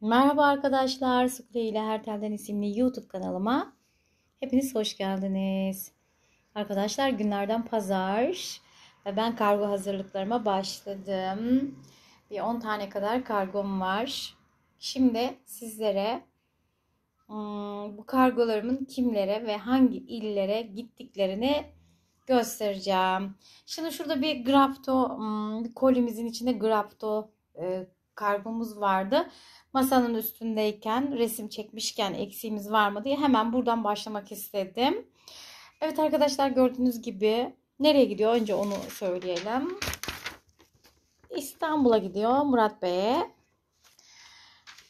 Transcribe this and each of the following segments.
Merhaba arkadaşlar, Sukle ile Hertel'den isimli YouTube kanalıma hepiniz hoş geldiniz. Arkadaşlar günlerden pazar ve ben kargo hazırlıklarıma başladım. Bir 10 tane kadar kargom var. Şimdi sizlere hmm, bu kargolarımın kimlere ve hangi illere gittiklerini göstereceğim. Şimdi şurada bir grapto, hmm, bir kolimizin içinde grapto e, kargomuz vardı masanın üstündeyken resim çekmişken eksiğimiz var mı diye hemen buradan başlamak istedim. Evet arkadaşlar gördüğünüz gibi nereye gidiyor önce onu söyleyelim. İstanbul'a gidiyor Murat Bey'e.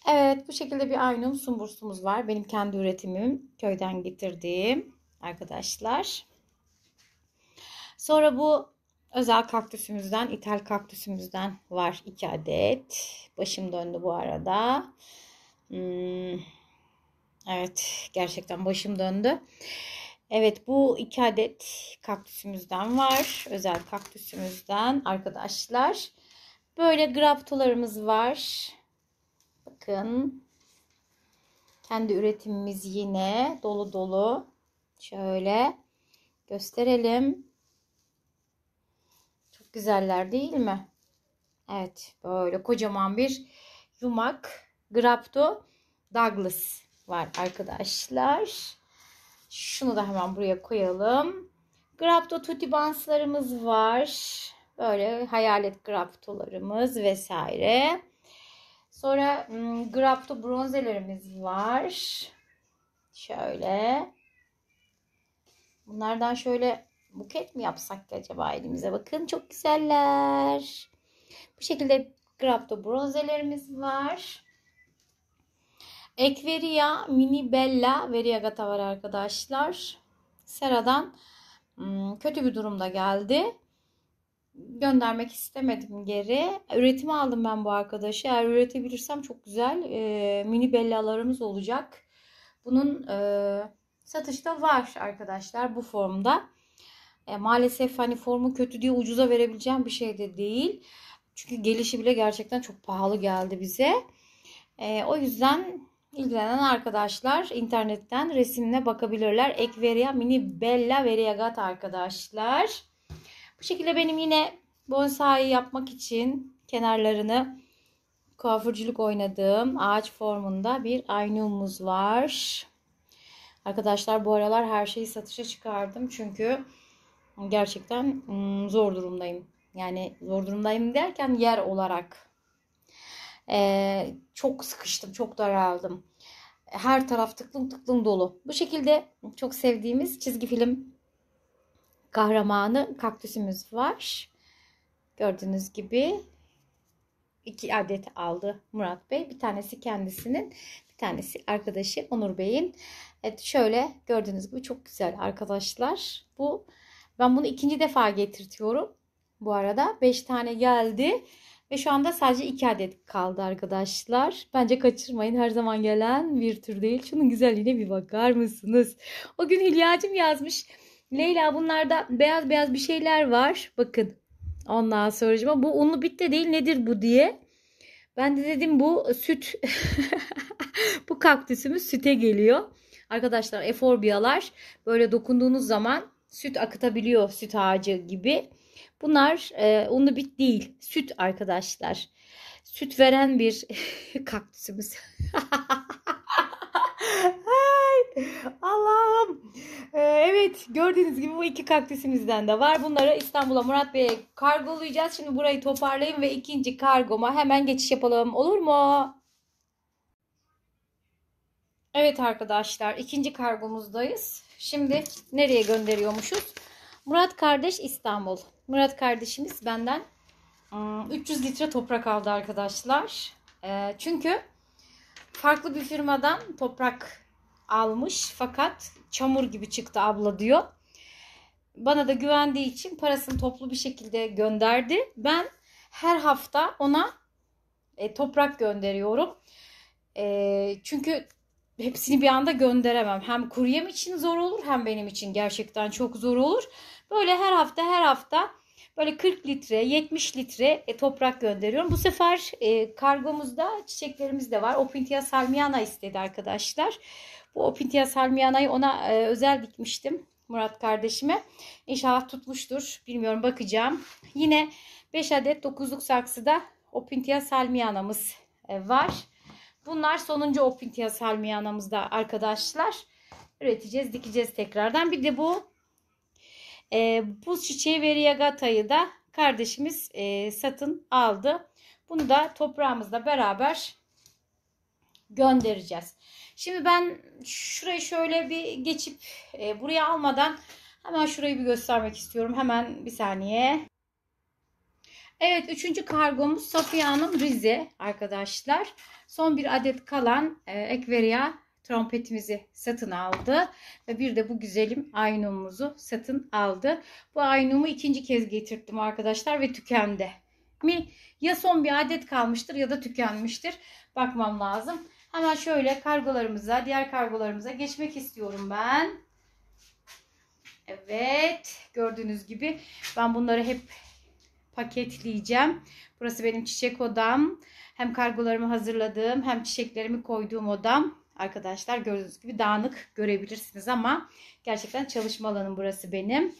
Evet bu şekilde bir aynum sumbursumuz var. Benim kendi üretimim köyden getirdiğim arkadaşlar. Sonra bu Özel kaktüsümüzden, ithal kaktüsümüzden var 2 adet. Başım döndü bu arada. Hmm. evet, gerçekten başım döndü. Evet, bu 2 adet kaktüsümüzden var. Özel kaktüsümüzden arkadaşlar. Böyle graftolarımız var. Bakın. Kendi üretimimiz yine dolu dolu. Şöyle gösterelim güzeller değil mi? Evet böyle kocaman bir yumak Grapto Douglas var arkadaşlar. Şunu da hemen buraya koyalım. Grapto tutibanslarımız var. Böyle hayalet graptolarımız vesaire. Sonra hmm, grapto bronzelerimiz var. Şöyle. Bunlardan şöyle buket mi yapsak ki acaba elimize? Bakın çok güzeller. Bu şekilde Grapto bronzelerimiz var. Ekveria Mini Bella Variegata var arkadaşlar. Sera'dan hmm, kötü bir durumda geldi. Göndermek istemedim geri. Üretimi aldım ben bu arkadaşı. Eğer üretebilirsem çok güzel e, mini bellalarımız olacak. Bunun e, satışta var arkadaşlar bu formda. E, maalesef hani formu kötü diye ucuza verebileceğim bir şey de değil. Çünkü gelişi bile gerçekten çok pahalı geldi bize. E, o yüzden ilgilenen arkadaşlar internetten resimine bakabilirler. Ekveria mini bella Veriagat arkadaşlar. Bu şekilde benim yine bonsai yapmak için kenarlarını kuaförcülük oynadığım ağaç formunda bir aynumuz var. Arkadaşlar bu aralar her şeyi satışa çıkardım çünkü gerçekten zor durumdayım. Yani zor durumdayım derken yer olarak. çok sıkıştım, çok daraldım. Her taraf tıklım tıklım dolu. Bu şekilde çok sevdiğimiz çizgi film kahramanı kaktüsümüz var. Gördüğünüz gibi iki adet aldı Murat Bey. Bir tanesi kendisinin, bir tanesi arkadaşı Onur Bey'in. Evet şöyle gördüğünüz gibi çok güzel arkadaşlar. Bu ben bunu ikinci defa getirtiyorum. Bu arada 5 tane geldi. Ve şu anda sadece 2 adet kaldı arkadaşlar. Bence kaçırmayın. Her zaman gelen bir tür değil. Şunun güzelliğine bir bakar mısınız? O gün Hülya'cım yazmış. Leyla bunlarda beyaz beyaz bir şeyler var. Bakın. Ondan sonra bu unlu bitte değil nedir bu diye. Ben de dedim bu süt. bu kaktüsümüz süte geliyor. Arkadaşlar eforbiyalar böyle dokunduğunuz zaman süt akıtabiliyor süt ağacı gibi. Bunlar e, unlu bit değil süt arkadaşlar. Süt veren bir kaktüsümüz. Allah'ım. Ee, evet gördüğünüz gibi bu iki kaktüsümüzden de var. Bunları İstanbul'a Murat Bey'e kargolayacağız. Şimdi burayı toparlayayım ve ikinci kargoma hemen geçiş yapalım. Olur mu? Evet arkadaşlar ikinci kargomuzdayız. Şimdi nereye gönderiyormuşuz? Murat kardeş İstanbul. Murat kardeşimiz benden 300 ıı, litre toprak aldı arkadaşlar. Ee, çünkü farklı bir firmadan toprak almış fakat çamur gibi çıktı abla diyor. Bana da güvendiği için parasını toplu bir şekilde gönderdi. Ben her hafta ona e, toprak gönderiyorum. Ee, çünkü hepsini bir anda gönderemem. Hem kuryem için zor olur hem benim için gerçekten çok zor olur. Böyle her hafta her hafta böyle 40 litre 70 litre e, toprak gönderiyorum. Bu sefer e, kargomuzda çiçeklerimiz de var. Opintia salmiana istedi arkadaşlar. Bu Opintia salmiana'yı ona e, özel dikmiştim Murat kardeşime. İnşallah tutmuştur. Bilmiyorum bakacağım. Yine 5 adet 9'luk saksıda Opintia salmiana'mız var. Bunlar sonuncu Opintia salmiyanamızda arkadaşlar. Üreteceğiz, dikeceğiz tekrardan. Bir de bu e, buz çiçeği veriyagatayı da kardeşimiz e, satın aldı. Bunu da toprağımızla beraber göndereceğiz. Şimdi ben şurayı şöyle bir geçip e, buraya almadan hemen şurayı bir göstermek istiyorum. Hemen bir saniye. Evet üçüncü kargomuz Safiye Hanım Rize arkadaşlar. Son bir adet kalan e, Ekveria trompetimizi satın aldı. Ve bir de bu güzelim aynumuzu satın aldı. Bu aynumu ikinci kez getirttim arkadaşlar ve tükendi. Mi? Ya son bir adet kalmıştır ya da tükenmiştir. Bakmam lazım. Hemen şöyle kargolarımıza, diğer kargolarımıza geçmek istiyorum ben. Evet, gördüğünüz gibi ben bunları hep paketleyeceğim. Burası benim çiçek odam. Hem kargolarımı hazırladığım hem çiçeklerimi koyduğum odam. Arkadaşlar gördüğünüz gibi dağınık görebilirsiniz ama gerçekten çalışma alanım burası benim.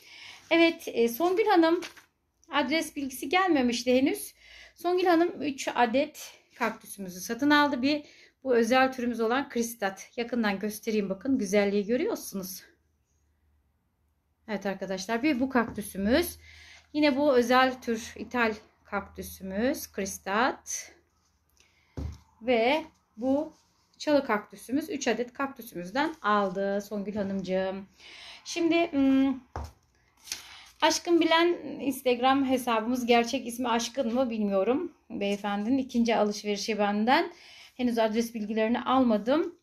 Evet e, Songül Hanım adres bilgisi gelmemişti henüz. Songül Hanım 3 adet kaktüsümüzü satın aldı. Bir bu özel türümüz olan kristat. Yakından göstereyim bakın güzelliği görüyorsunuz. Evet arkadaşlar bir bu kaktüsümüz. Yine bu özel tür ithal kaktüsümüz kristat. Ve bu çalı kaktüsümüz 3 adet kaktüsümüzden aldı Songül Hanımcığım. Şimdi hmm, Aşkın Bilen Instagram hesabımız gerçek ismi Aşkın mı bilmiyorum. Beyefendinin ikinci alışverişi benden. Henüz adres bilgilerini almadım.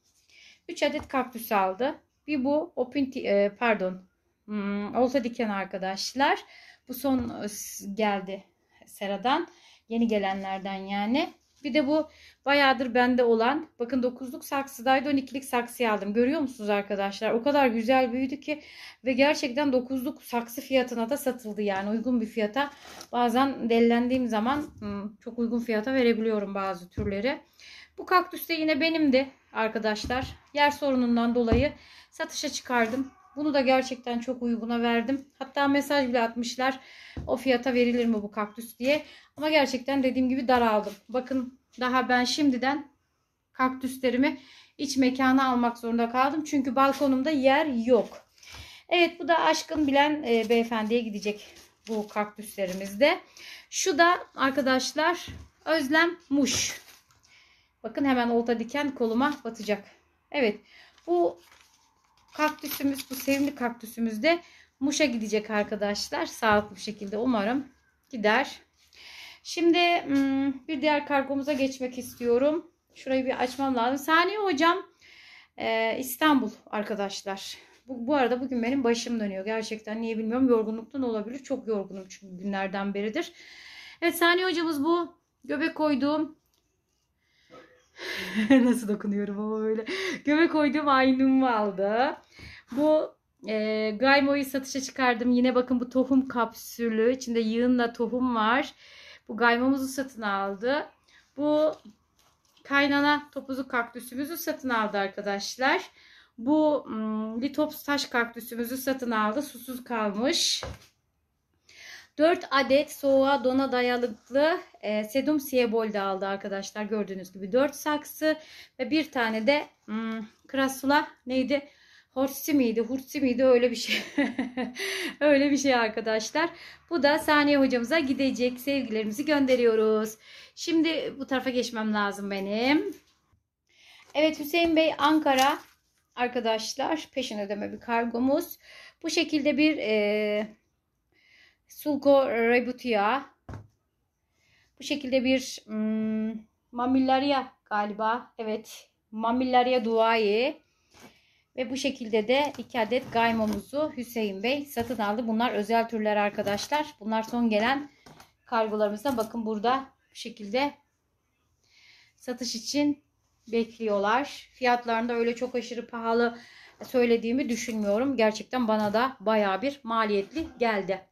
3 adet kaktüs aldı. Bir bu Opinti, e, pardon. Hmm, olsa diken arkadaşlar. Bu son e, geldi Sera'dan. Yeni gelenlerden yani. Bir de bu bayağıdır bende olan. Bakın 9'luk saksıdaydı 12'lik saksıyı aldım. Görüyor musunuz arkadaşlar? O kadar güzel büyüdü ki ve gerçekten 9'luk saksı fiyatına da satıldı yani uygun bir fiyata. Bazen delilendiğim zaman hmm, çok uygun fiyata verebiliyorum bazı türleri. Bu kaktüs de yine benimdi arkadaşlar. Yer sorunundan dolayı satışa çıkardım. Bunu da gerçekten çok uyguna verdim. Hatta mesaj bile atmışlar. O fiyata verilir mi bu kaktüs diye. Ama gerçekten dediğim gibi daraldım. Bakın daha ben şimdiden kaktüslerimi iç mekana almak zorunda kaldım. Çünkü balkonumda yer yok. Evet bu da aşkın bilen e, beyefendiye gidecek bu kaktüslerimizde. Şu da arkadaşlar Özlem Muş. Bakın hemen olta diken koluma batacak. Evet bu Kaktüsümüz bu sevimli kaktüsümüz de Muş'a gidecek arkadaşlar. Sağlıklı bir şekilde umarım gider. Şimdi hmm, bir diğer kargomuza geçmek istiyorum. Şurayı bir açmam lazım. Saniye hocam e, İstanbul arkadaşlar. Bu, bu arada bugün benim başım dönüyor. Gerçekten niye bilmiyorum. Yorgunluktan olabilir. Çok yorgunum çünkü günlerden beridir. Evet Saniye hocamız bu. Göbek koyduğum Nasıl dokunuyorum ama böyle. Göbek koyduğum aynım aldı. Bu e, Gaymo'yu satışa çıkardım. Yine bakın bu tohum kapsülü. İçinde yığınla tohum var. Bu Gaymo'muzu satın aldı. Bu kaynana topuzu kaktüsümüzü satın aldı arkadaşlar. Bu litops hmm, taş kaktüsümüzü satın aldı. Susuz kalmış. 4 adet soğuğa dona dayalıklı e, sedum siebol aldı arkadaşlar. Gördüğünüz gibi 4 saksı ve bir tane de hmm, krasula neydi? Horsi miydi? Hursi miydi? Öyle bir şey. Öyle bir şey arkadaşlar. Bu da Saniye hocamıza gidecek. Sevgilerimizi gönderiyoruz. Şimdi bu tarafa geçmem lazım benim. Evet Hüseyin Bey Ankara arkadaşlar peşin ödeme bir kargomuz. Bu şekilde bir e, Sulco rebutia. Bu şekilde bir hmm, mamillaria galiba. Evet. Mamillaria duayı. Ve bu şekilde de iki adet gaymomuzu Hüseyin Bey satın aldı. Bunlar özel türler arkadaşlar. Bunlar son gelen kargolarımızda. Bakın burada bu şekilde satış için bekliyorlar. Fiyatlarında öyle çok aşırı pahalı söylediğimi düşünmüyorum. Gerçekten bana da baya bir maliyetli geldi.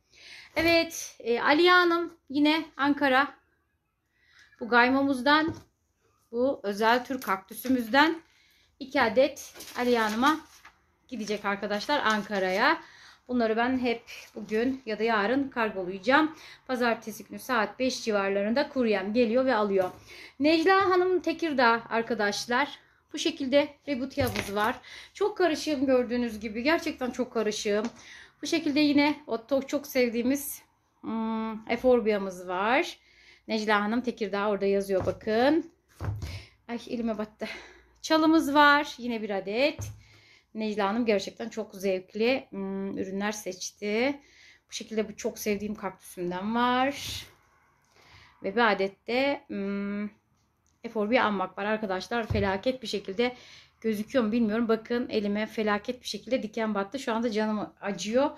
Evet e, Aliye Hanım yine Ankara. Bu gaymamızdan bu özel tür kaktüsümüzden iki adet Aliye Hanım'a gidecek arkadaşlar Ankara'ya. Bunları ben hep bugün ya da yarın kargolayacağım. Pazartesi günü saat 5 civarlarında kuryem geliyor ve alıyor. Necla Hanım Tekirdağ arkadaşlar. Bu şekilde reboot yavuz var. Çok karışığım gördüğünüz gibi. Gerçekten çok karışığım. Bu şekilde yine o çok, çok sevdiğimiz hmm, eforbiyamız var. Necla Hanım Tekirdağ orada yazıyor bakın. Ay elime battı. Çalımız var. Yine bir adet. Necla Hanım gerçekten çok zevkli hmm, ürünler seçti. Bu şekilde bu çok sevdiğim kaktüsümden var. Ve bir adet de hmm, eforbiye almak var arkadaşlar. Felaket bir şekilde Gözüküyor mu bilmiyorum. Bakın elime felaket bir şekilde diken battı. Şu anda canım acıyor.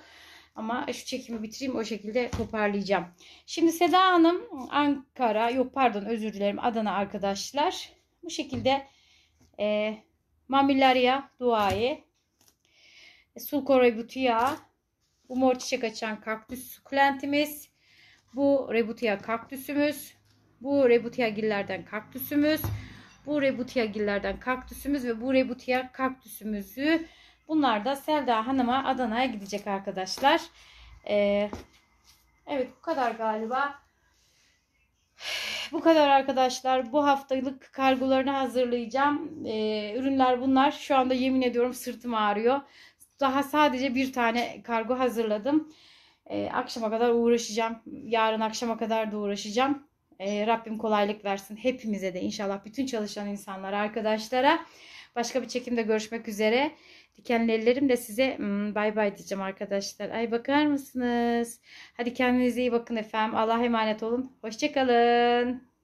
Ama şu çekimi bitireyim o şekilde toparlayacağım. Şimdi Seda Hanım Ankara yok pardon özür dilerim Adana arkadaşlar. Bu şekilde e, mamillaria duayı e, sulko rebutia bu mor çiçek açan kaktüs sukulentimiz. Bu rebutia kaktüsümüz. Bu rebutia gillerden kaktüsümüz bu rebutia gillerden kaktüsümüz ve bu rebutia kaktüsümüzü bunlar da Selda Hanım'a Adana'ya gidecek arkadaşlar. Ee, evet bu kadar galiba. Bu kadar arkadaşlar. Bu haftalık kargolarını hazırlayacağım. Ee, ürünler bunlar. Şu anda yemin ediyorum sırtım ağrıyor. Daha sadece bir tane kargo hazırladım. Ee, akşama kadar uğraşacağım. Yarın akşama kadar da uğraşacağım. E, Rabbim kolaylık versin hepimize de inşallah bütün çalışan insanlara, arkadaşlara. Başka bir çekimde görüşmek üzere. Dikenli ellerim de size hmm, bay bay diyeceğim arkadaşlar. Ay bakar mısınız? Hadi kendinize iyi bakın efendim. Allah'a emanet olun. Hoşçakalın.